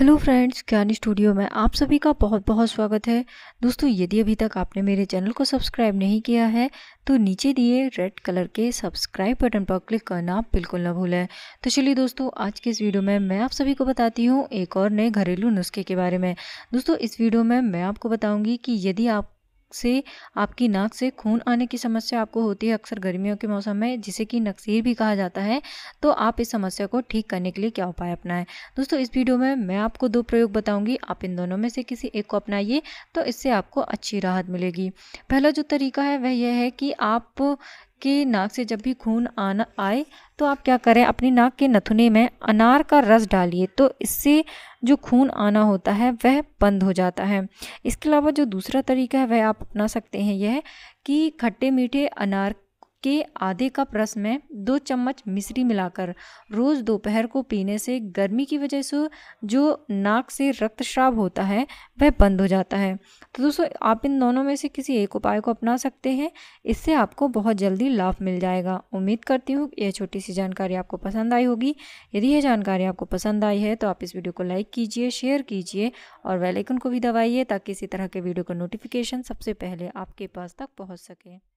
hello friends ज्ञानी studio में आप सभी का बहुत बहुत स्वागत है दोस्तों यदि अभी तक आपने मेरे चैनल को सब्सक्राइब नहीं किया है तो नीचे दिए रेड कलर के सब्सक्राइब बटन पर क्लिक करना बिल्कुल ना भूलें तो चलिए दोस्तों आज के इस वीडियो में मैं आप सभी को बताती हूँ एक और नए घरेलू नुस्खे के बारे में दोस्तों इस वीडियो में मैं आपको बताऊँगी कि यदि आप से आपकी नाक से खून आने की समस्या आपको होती है अक्सर गर्मियों के मौसम में जिसे कि नक्सीर भी कहा जाता है तो आप इस समस्या को ठीक करने के लिए क्या उपाय अपनाएं दोस्तों इस वीडियो में मैं आपको दो प्रयोग बताऊंगी आप इन दोनों में से किसी एक को अपनाइए तो इससे आपको अच्छी राहत मिलेगी पहला जो तरीका है वह यह है कि आप कि नाक से जब भी खून आना आए तो आप क्या करें अपनी नाक के नथुने में अनार का रस डालिए तो इससे जो खून आना होता है वह बंद हो जाता है इसके अलावा जो दूसरा तरीका है वह आप अपना सकते हैं यह कि खट्टे मीठे अनार के आधे कप रस में दो चम्मच मिश्री मिलाकर रोज़ दोपहर को पीने से गर्मी की वजह से जो नाक से रक्तस्राव होता है वह बंद हो जाता है तो दोस्तों आप इन दोनों में से किसी एक उपाय को अपना सकते हैं इससे आपको बहुत जल्दी लाभ मिल जाएगा उम्मीद करती हूँ यह छोटी सी जानकारी आपको पसंद आई होगी यदि यह जानकारी आपको पसंद आई है तो आप इस वीडियो को लाइक कीजिए शेयर कीजिए और वेलाइकन को भी दबाइए ताकि इसी तरह के वीडियो का नोटिफिकेशन सबसे पहले आपके पास तक पहुँच सके